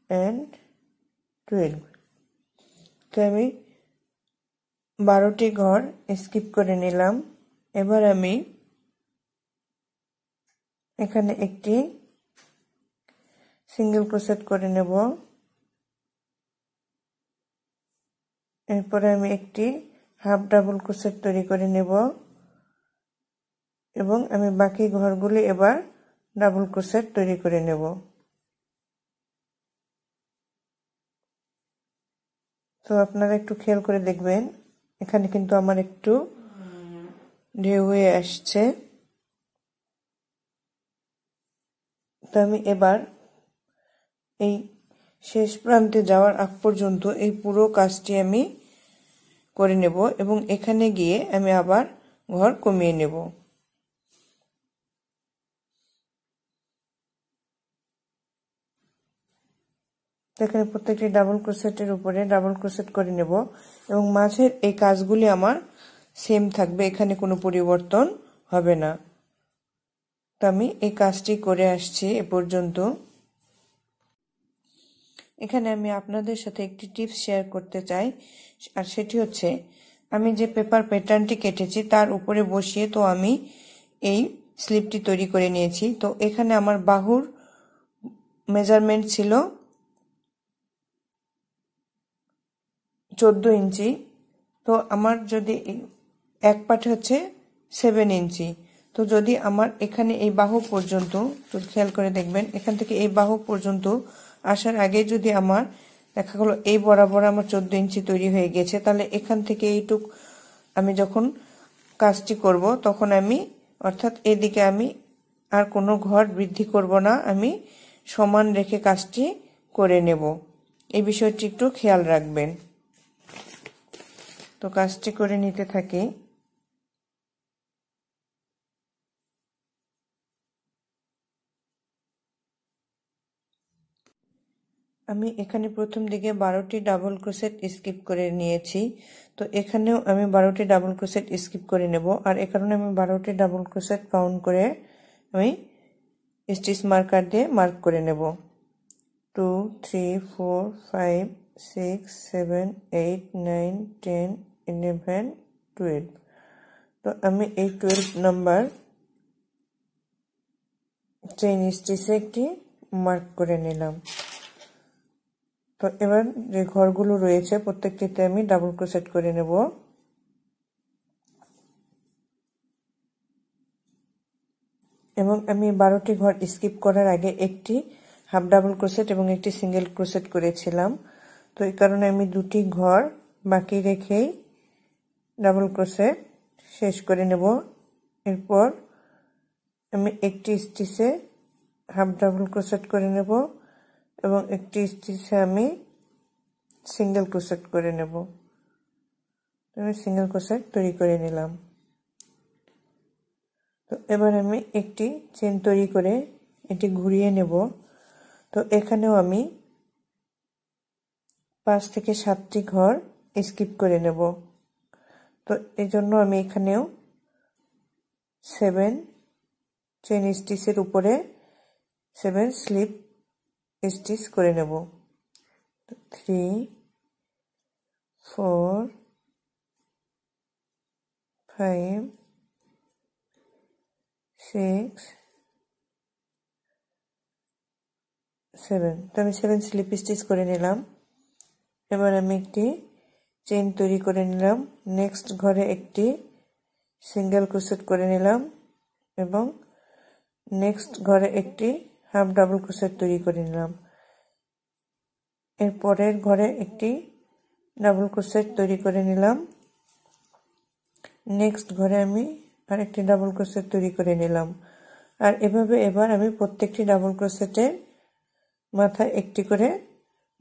[SPEAKER 1] and twelve তো আমি বারোটি ঘর স্কিপ করে নিলাম এবার আমি এখানে একটি সিঙ্গেল ক্রোশেট করে নেব এরপরে আমি একটি হাফ ডাবল ক্রোশেট তৈরি করে নেব এবং আমি বাকি ঘরগুলি এবার ডাবল ক্রোশেট তৈরি করে নেব তো আপনারা একটু খেয়াল করে দেখবেন এখানে কিন্তু আমার একটু ঢেউ হয়ে আসছে তো আমি এবার এই শেষ প্রান্তে যাওয়ার আগ পর্যন্ত এই পুরো কাজটি আমি করে নেব এবং এখানে গিয়ে আমি আবার ঘর কমিয়ে নেব এখানে প্রত্যেকটি ডাবল ক্রোসেটের উপরে ডাবল ক্রোসেট করে নেব এবং মাঝের এই কাজগুলি আমার সেম থাকবে এখানে কোনো পরিবর্তন হবে না তো আমি এই কাজটি করে আসছি এ পর্যন্ত এখানে আমি আপনাদের সাথে একটি টিপস শেয়ার করতে চাই আর সেটি হচ্ছে আমি যে পেপার প্যাটার্নটি কেটেছি তার উপরে বসিয়ে তো আমি এই স্লিপটি তৈরি করে নিয়েছি তো এখানে আমার বাহুর মেজারমেন্ট ছিল চোদ্দ ইঞ্চি তো আমার যদি এক পাঠে হচ্ছে সেভেন ইঞ্চি তো যদি আমার এখানে এই বাহু পর্যন্ত তো খেয়াল করে দেখবেন এখান থেকে এই বাহু পর্যন্ত আসার আগে যদি আমার দেখা গেলো এই বরাবর আমার চোদ্দ ইঞ্চি তৈরি হয়ে গেছে তাহলে এখান থেকে এইটুক আমি যখন কাজটি করব তখন আমি অর্থাৎ এদিকে আমি আর কোনো ঘর বৃদ্ধি করব না আমি সমান রেখে কাজটি করে নেব এই বিষয়টি একটু খেয়াল রাখবেন তো কাজটি করে নিতে থাকি আমি এখানে প্রথম দিকে বারোটি ডাবল ক্রোসেট স্কিপ করে নিয়েছি তো এখানেও আমি বারোটি ডাবল ক্রোসেট স্কিপ করে নেব আর এ কারণে আমি বারোটি ডাবল ক্রোসেট কাউন্ট করে আমি স্টিচ মার্কার দিয়ে মার্ক করে নেব two three four five six seven eight nine ten eleven twelve তো আমি এই টুয়েলভ নাম্বার চেন স্টিচে একটি মার্ক করে নিলাম তো এবার যে ঘরগুলো রয়েছে প্রত্যেকটিতে আমি ডাবল ক্রোসেট করে নেব এবং আমি বারোটি ঘর স্কিপ করার আগে একটি হাফ ডাবল ক্রোসেট এবং একটি সিঙ্গেল ক্রোসেট করেছিলাম তো এই কারণে আমি দুটি ঘর বাকি রেখেই ডাবল ক্রোসেট শেষ করে নেব এরপর আমি একটি স্টিচে হাফ ডাবল ক্রোসেট করে নেব এবং একটি স্টিচে আমি সিঙ্গেল ক্রোসেট করে নেব আমি সিঙ্গেল ক্রোসেট তৈরি করে নিলাম তো এবার আমি একটি চেন তৈরি করে এটি ঘুরিয়ে নেব তো এখানেও আমি পাঁচ থেকে সাতটি ঘর স্কিপ করে নেব তো এই জন্য আমি এখানেও সেভেন চেন স্টিচের উপরে সেভেন স্লিপ স্টিচ করে নেব three four five six seven তো আমি সেভেন স্লিপ স্টিচ করে নিলাম এবার আমি একটি চেন তৈরি করে নিলাম নেক্সট ঘরে একটি সিঙ্গেল ক্রোশেট করে নিলাম এবং নেক্সট ঘরে একটি হাফ ডাবল ক্রোশেট তৈরি করে নিলাম এর পরের ঘরে একটি ডাবল ক্রোশেট তৈরি করে নিলাম নেক্সট ঘরে আমি আরেকটি ডাবল ক্রোশেট তৈরি করে নিলাম আর এভাবে এবার আমি প্রত্যেকটি ডাবল ক্রোশেটের মাথায় একটি করে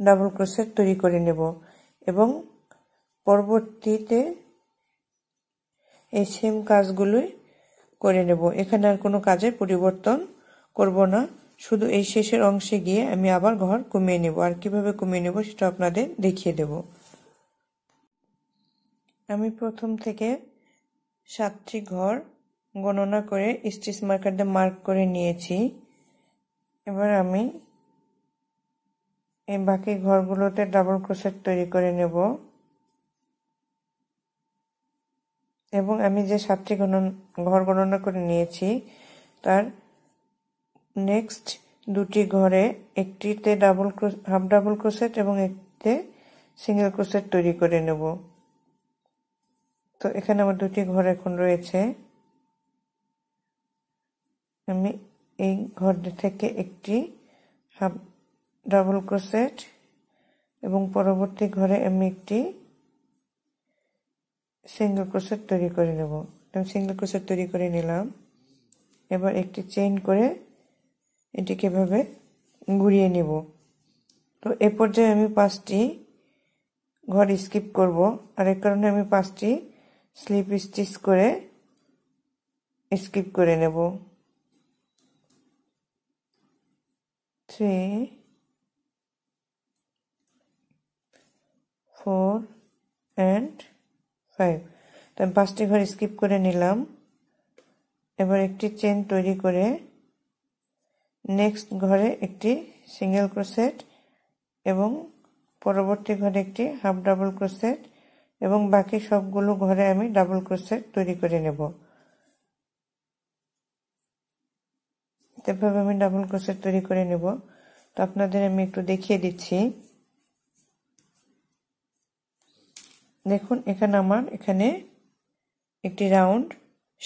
[SPEAKER 1] ডাবল ক্রোশেট তৈরি করে নেব এবং পরবর্তীতে এই সেম কাজগুলোই করে নেব এখানে আর কোনো কাজের পরিবর্তন করব না শুধু এই শেষের অংশে গিয়ে আমি আবার ঘর কমিয়ে নেব আর কিভাবে কমিয়ে নেব সেটা আপনাদের দেখিয়ে দেব আমি প্রথম থেকে সাতটি ঘর গণনা করে স্টিচ মার্কার দিয়ে মার্ক করে নিয়েছি এবার আমি এই বাকি ঘরগুলোতে ডাবল ক্রোসেট তৈরি করে নেব এবং আমি যে সাতটি ঘর গণনা করে নিয়েছি তার নেক্সট দুটি ঘরে একটিতে ডাবল হাফ ডাবল ক্রোসেট এবং একটিতে সিঙ্গেল ক্রোসেট তৈরি করে নেব তো এখানে আমার দুটি ঘর এখন রয়েছে আমি এই ঘর থেকে একটি হাফ ডাবল ক্রোসেট এবং পরবর্তী ঘরে আমি একটি সিঙ্গেল ক্রোসেট তৈরি করে নেব সিঙ্গেল ক্রোসেট তৈরি করে নিলাম এবার একটি চেইন করে এটিকে এভাবে ঘুরিয়ে নেব তো এ পর্যায়ে আমি পাঁচটি ঘর স্কিপ করব আর এর কারণে আমি পাঁচটি স্লিপ স্টিচ করে স্কিপ করে নেব থ্রি ফোর অ্যান্ড ফাইভ তো আমি পাঁচটি ঘর স্কিপ করে নিলাম এবার একটি চেন তৈরি করে নেক্সট ঘরে একটি সিঙ্গেল ক্রোসেট এবং পরবর্তী ঘরে একটি হাফ ডাবল ক্রোসেট এবং বাকি সবগুলো ঘরে আমি ডাবল ক্রোসেট তৈরি করে নেব এভাবে আমি ডাবল ক্রোসেট তৈরি করে নেব তো আপনাদের আমি একটু দেখিয়ে দিচ্ছি দেখুন এখানে আমার এখানে একটি রাউন্ড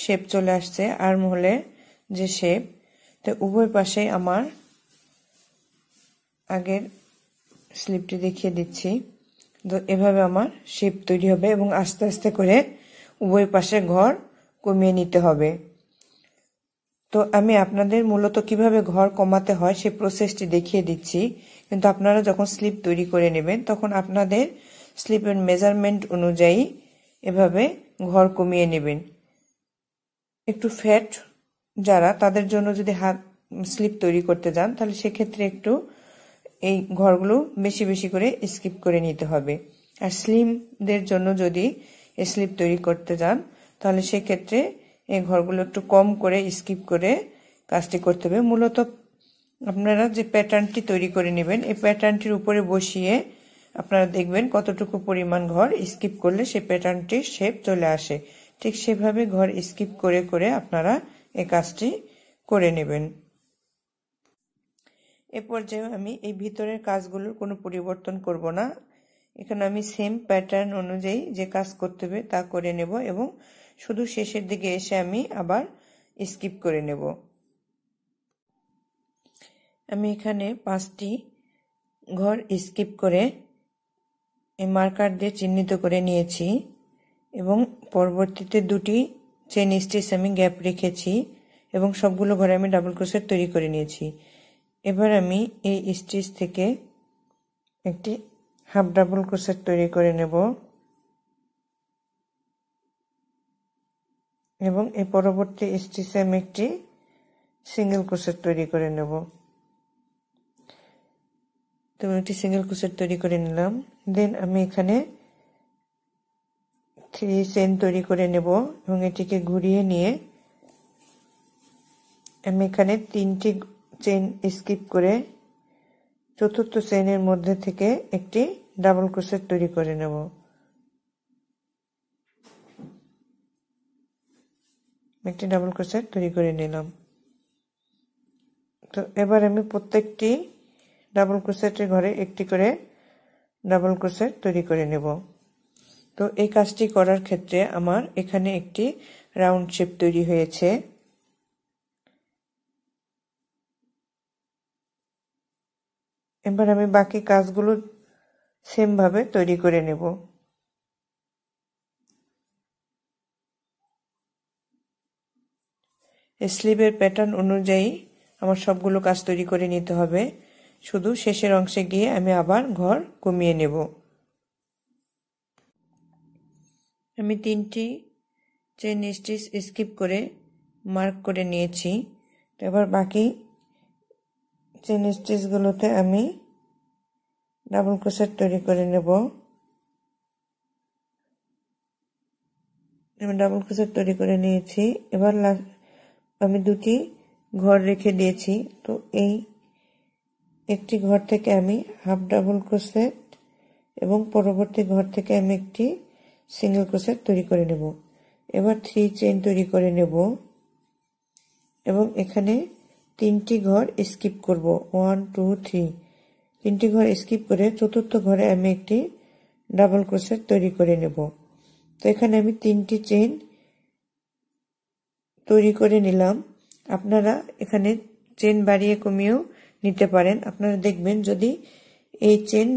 [SPEAKER 1] শেপ চলে আসছে আর্ম হলে যে শেপ তো উভয় পাশে আমার আগের স্লিপটি দেখিয়ে দিচ্ছি তো এভাবে আমার শেপ তৈরি হবে এবং আস্তে আস্তে করে উভয় পাশে ঘর কমিয়ে নিতে হবে তো আমি আপনাদের মূলত কিভাবে ঘর কমাতে হয় সেই প্রসেসটি দেখিয়ে দিচ্ছি কিন্তু আপনারা যখন স্লিপ তৈরি করে নেবেন তখন আপনাদের স্লিপের মেজারমেন্ট অনুযায়ী এভাবে ঘর কমিয়ে নেবেন একটু ফ্যাট যারা তাদের জন্য যদি হাত স্লিপ তৈরি করতে যান তাহলে সেক্ষেত্রে একটু এই ঘরগুলো বেশি বেশি করে স্কিপ করে নিতে হবে আর স্লিমদের জন্য যদি স্লিপ তৈরি করতে যান তাহলে সেক্ষেত্রে এই ঘরগুলো একটু কম করে স্কিপ করে কাজটি করতে হবে মূলত আপনারা যে প্যাটার্নটি তৈরি করে নেবেন এই প্যাটার্নটির উপরে বসিয়ে আপনারা দেখবেন কতটুকু পরিমাণ ঘর স্কিপ করলে সেই প্যাটার্নটির শেপ চলে আসে ঠিক সেভাবে ঘর স্কিপ করে করে আপনারা এ কাজটি করে নেবেন এ পর্যায়ে আমি এই ভিতরের কাজগুলোর কোনো পরিবর্তন করব না এখানে আমি সেম প্যাটার্ন অনুযায়ী যে কাজ করতে হবে তা করে নেব এবং শুধু শেষের দিকে এসে আমি আবার স্কিপ করে নেব আমি এখানে পাঁচটি ঘর স্কিপ করে এই মার্কার দিয়ে চিহ্নিত করে নিয়েছি এবং পরবর্তীতে দুটি চেন স্টিচ আমি গ্যাপ রেখেছি এবং সবগুলো ঘরে আমি ডাবল ক্রোসের তৈরি করে নিয়েছি এবার আমি এই স্টিচ থেকে একটি হাফ ডাবল ক্রোসের তৈরি করে নেব এবং এই পরবর্তী স্টিচে আমি একটি সিঙ্গেল ক্রোসের তৈরি করে নেব তো একটি সিঙ্গেল ক্রোসের তৈরি করে নিলাম দেন আমি এখানে থ্রি চেন তৈরি করে নেব এবং এটিকে ঘুরিয়ে নিয়ে আমি এখানে তিনটি চেন স্কিপ করে চতুর্থ চেনের মধ্যে থেকে একটি ডাবল ক্রোসেট তৈরি করে নেব একটি ডাবল ক্রোসেট তৈরি করে নিলাম তো এবার আমি প্রত্যেকটি ডাবল ক্রোসেটের ঘরে একটি করে ডাবল ক্রোসেট তৈরি করে নেব তো এই কাজটি করার ক্ষেত্রে আমার এখানে একটি রাউন্ড শেপ তৈরি হয়েছে এবার আমি বাকি কাজগুলো সেমভাবে তৈরি করে নেব স্লিভের প্যাটার্ন অনুযায়ী আমার সবগুলো কাজ তৈরি করে নিতে হবে শুধু শেষের অংশে গিয়ে আমি আবার ঘর কমিয়ে নেব আমি তিনটি চেন স্টিচ স্কিপ করে মার্ক করে নিয়েছি এবার বাকি চেন স্টিচগুলোতে আমি ডাবল ক্রোশেট তৈরি করে নেব আমি ডাবল ক্রোশেট তৈরি করে নিয়েছি এবার আমি দুটি ঘর রেখে দিয়েছি তো এই একটি ঘর থেকে আমি হাফ ডাবল ক্রোশেট এবং পরবর্তী ঘর থেকে আমি একটি সিঙ্গেল ক্রোশেট তৈরি করে নেব এবার থ্রি চেন তৈরি করে নেব এবং এখানে তিনটি ঘর স্কিপ করব ওয়ান টু থ্রি তিনটি ঘর স্কিপ করে চতুর্থ ঘরে আমি একটি ডাবল ক্রোশেট তৈরি করে নেব তো এখানে আমি তিনটি চেন তৈরি করে নিলাম আপনারা এখানে চেন বাড়িয়ে কমিয়েও নিতে পারেন আপনারা দেখবেন যদি এই চেন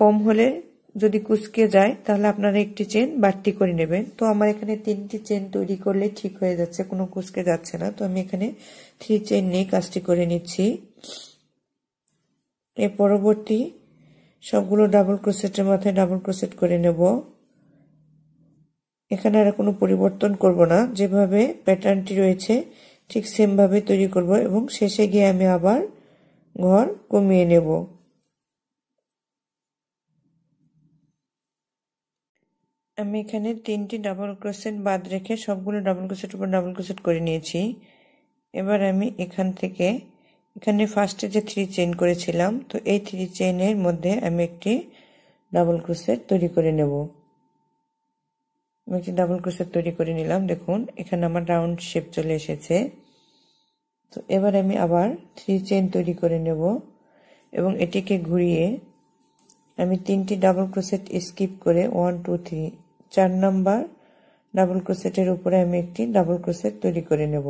[SPEAKER 1] কম হলে যদি কুচকে যায় তাহলে আপনারা একটি চেন বাড়তি করে নেবেন তো আমার এখানে তিনটি চেন তৈরি করলে ঠিক হয়ে যাচ্ছে কোনো কুচকে যাচ্ছে না তো আমি এখানে থ্রি চেন নিয়ে কাজটি করে নিচ্ছি এ পরবর্তী সবগুলো ডাবল ক্রোসেটের মাথায় ডাবল ক্রোসেট করে নেব এখানে আর কোনো পরিবর্তন করব না যেভাবে প্যাটার্নটি রয়েছে ঠিক সেমভাবে তৈরি করব এবং শেষে গিয়ে আমি আবার ঘর কমিয়ে নেব আমি এখানে তিনটি ডাবল ক্রোসেট বাদ রেখে সবগুলো ডাবল ক্রোসেট উপর ডাবল ক্রোসেট করে নিয়েছি এবার আমি এখান থেকে এখানে ফার্স্টে যে থ্রি চেন করেছিলাম তো এই থ্রি চেনের মধ্যে আমি একটি ডাবল ক্রোসেট তৈরি করে নেব আমি একটি ডাবল ক্রোসেট তৈরি করে নিলাম দেখুন এখানে আমার রাউন্ড শেপ চলে এসেছে তো এবার আমি আবার থ্রি চেন তৈরি করে নেব এবং এটিকে ঘুরিয়ে আমি তিনটি ডাবল ক্রোসেট স্কিপ করে ওয়ান টু থ্রি চার নাম্বার ডাবল ক্রোসেটের উপরে আমি একটি ডাবল ক্রোসেট তৈরি করে নেব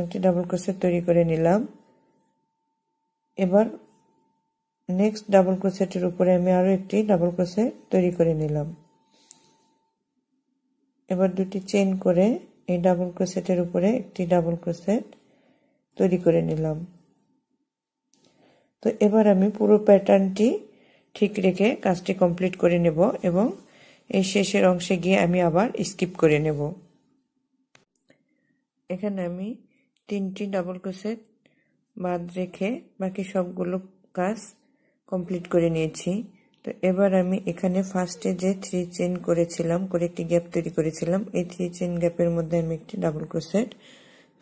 [SPEAKER 1] একটি ডাবল ক্রোসেট তৈরি করে নিলাম এবার নেক্সট ডাবল ক্রোসেটের উপরে আমি আরও একটি ডাবল ক্রোসেট তৈরি করে নিলাম এবার দুটি চেন করে এই ডাবল ক্রোসেটের উপরে একটি ডাবল ক্রোসেট তৈরি করে নিলাম তো এবার আমি পুরো প্যাটার্নটি ঠিক রেখে কাজটি কমপ্লিট করে নেব এবং এই শেষের অংশে গিয়ে আমি আবার স্কিপ করে নেব এখানে আমি তিনটি ডাবল ক্রোশেট বাদ রেখে বাকি সবগুলো কাজ কমপ্লিট করে নিয়েছি তো এবার আমি এখানে ফার্স্টে যে থ্রি চেন করেছিলাম করে একটি গ্যাপ তৈরি করেছিলাম এই থ্রি চেন গ্যাপের মধ্যে আমি একটি ডাবল ক্রোসেট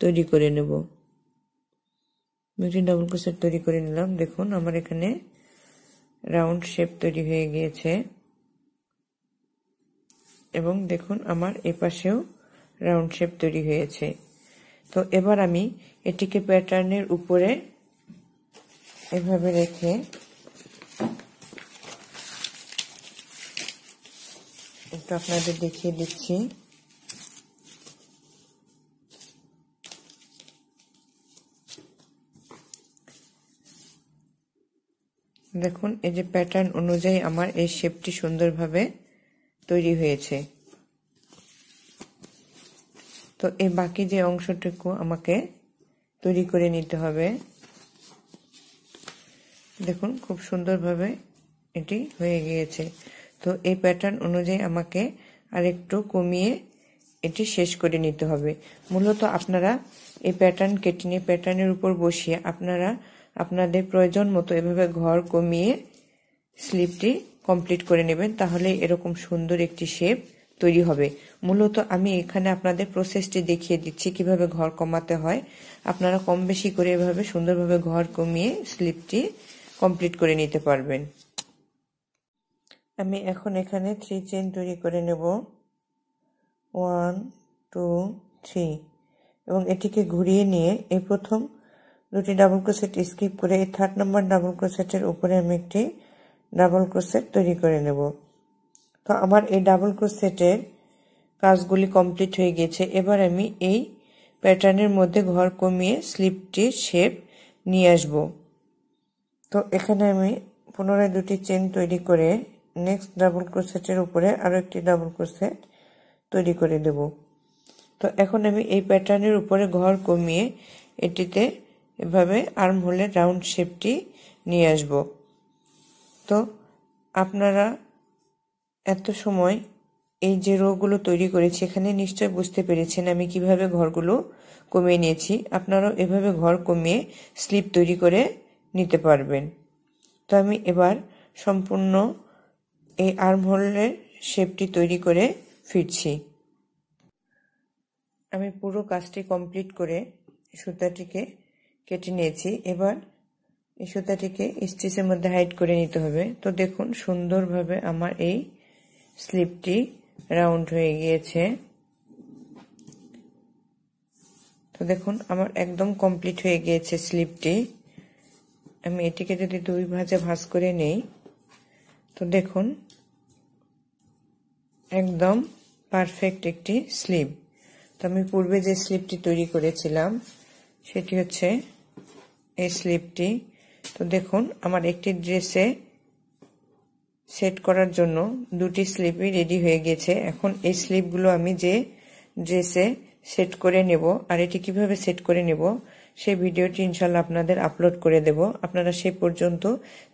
[SPEAKER 1] তৈরি করে নেব একটি ডাবল ক্রোসেট তৈরি করে নিলাম দেখুন আমার এখানে রাউন্ড শেপ তৈরি হয়ে গিয়েছে এবং দেখুন আমার এপাশেও রাউন্ড শেপ তৈরি হয়েছে তো এবার আমি এটিকে প্যাটার্নের উপরে এভাবে রেখে একটু আপনাদের দেখিয়ে দিচ্ছি দেখুন এই যে প্যাটার্ন অনুযায়ী আমার এই শেপটি সুন্দরভাবে তৈরি হয়েছে তো এই বাকি যে অংশটুকু আমাকে তৈরি করে নিতে হবে দেখুন খুব সুন্দরভাবে এটি হয়ে গিয়েছে তো এই প্যাটার্ন অনুযায়ী আমাকে আরেকটু কমিয়ে এটি শেষ করে নিতে হবে মূলত আপনারা এই প্যাটার্ন কেটে নিয়ে প্যাটার্নের উপর বসিয়ে আপনারা আপনাদের প্রয়োজন মতো এভাবে ঘর কমিয়ে স্লিপটি কমপ্লিট করে নেবেন তাহলে এরকম সুন্দর একটি শেপ তৈরি হবে মূলত আমি এখানে আপনাদের প্রসেসটি দেখিয়ে দিচ্ছি কিভাবে ঘর কমাতে হয় আপনারা কম বেশি করে এভাবে সুন্দরভাবে ঘর কমিয়ে স্লিপটি কমপ্লিট করে নিতে পারবেন আমি এখন এখানে থ্রি চেন তৈরি করে নেব ওয়ান টু থ্রি এবং এটিকে ঘুরিয়ে নিয়ে এই প্রথম দুটি ডাবল ক্রোসেট স্কিপ করে এই থার্ড নাম্বার ডাবল ক্রোসেটের উপরে আমি একটি ডাবল ক্রোসেট তৈরি করে নেব তো আমার এই ডাবল ক্রোসেটের কাজগুলি কমপ্লিট হয়ে গেছে এবার আমি এই প্যাটার্নের মধ্যে ঘর কমিয়ে স্লিপটির শেপ নিয়ে আসব তো এখানে আমি পুনরায় দুটি চেন তৈরি করে নেক্সট ডাবল ক্রোসেটের উপরে আরও একটি ডাবল ক্রোসেট তৈরি করে দেব তো এখন আমি এই প্যাটার্নের উপরে ঘর কমিয়ে এটিতে এভাবে আর্ম হোলে রাউন্ড শেপটি নিয়ে আসব তো আপনারা এত সময় এই যে রোগুলো তৈরি করেছি এখানে নিশ্চয় বুঝতে পেরেছেন আমি কিভাবে ঘরগুলো কমিয়ে নিয়েছি আপনারাও এভাবে ঘর কমিয়ে স্লিপ তৈরি করে নিতে পারবেন তো আমি এবার সম্পূর্ণ এই আর্মহোলের শেপটি তৈরি করে ফিরছি আমি পুরো কাজটি কমপ্লিট করে সুতাটিকে কেটে নিয়েছি এবার এই সুতাটিকে স্টিচের মধ্যে হাইড করে নিতে হবে তো দেখুন সুন্দরভাবে আমার এই স্লিপটি রাউন্ড হয়ে গিয়েছে তো দেখুন আমার একদম কমপ্লিট হয়ে গিয়েছে স্লিপটি আমি এটিকে যদি দুই ভাজে ভাজ করে নেই তো দেখুন একদম পারফেক্ট একটি স্লিপ তো আমি পূর্বে যে স্লিপটি তৈরি করেছিলাম সেটি হচ্ছে এই স্লিপটি তো দেখুন আমার একটি ড্রেসে সেট করার জন্য দুটি স্লিপই রেডি হয়ে গেছে এখন এই স্লিপগুলো আমি যে ড্রেসে সেট করে নেব আর এটি কিভাবে সেট করে নেব সেই ভিডিওটি ইনশাল্লাহ আপনাদের আপলোড করে দেব আপনারা সেই পর্যন্ত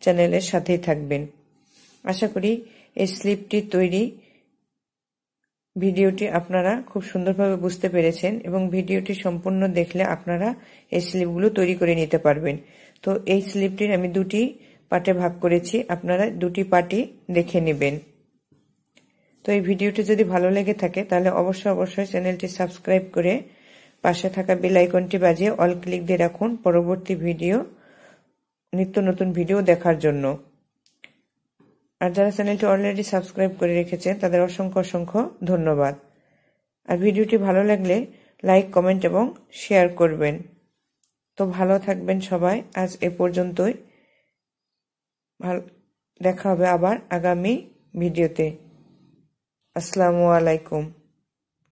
[SPEAKER 1] চ্যানেলের সাথেই থাকবেন আশা করি এই স্লিপটি তৈরি ভিডিওটি আপনারা খুব সুন্দরভাবে বুঝতে পেরেছেন এবং ভিডিওটি সম্পূর্ণ দেখলে আপনারা এই স্লিপগুলো তৈরি করে নিতে পারবেন তো এই স্লিপটির আমি দুটি পার্টে ভাগ করেছি আপনারা দুটি পার্টি দেখে নেবেন তো এই ভিডিওটি যদি ভালো লেগে থাকে তাহলে অবশ্যই অবশ্যই চ্যানেলটি সাবস্ক্রাইব করে পাশে থাকা বেল আইকনটি বাজিয়ে অল ক্লিক দিয়ে রাখুন পরবর্তী ভিডিও নিত্য নতুন ভিডিও দেখার জন্য আর যারা চ্যানেলটি অলরেডি সাবস্ক্রাইব করে রেখেছেন তাদের অসংখ্য অসংখ্য ধন্যবাদ আর ভিডিওটি ভালো লাগলে লাইক কমেন্ট এবং শেয়ার করবেন তো ভালো থাকবেন সবাই আজ এ পর্যন্তই ভালো দেখা হবে আবার আগামী ভিডিওতে আসসালামু আলাইকুম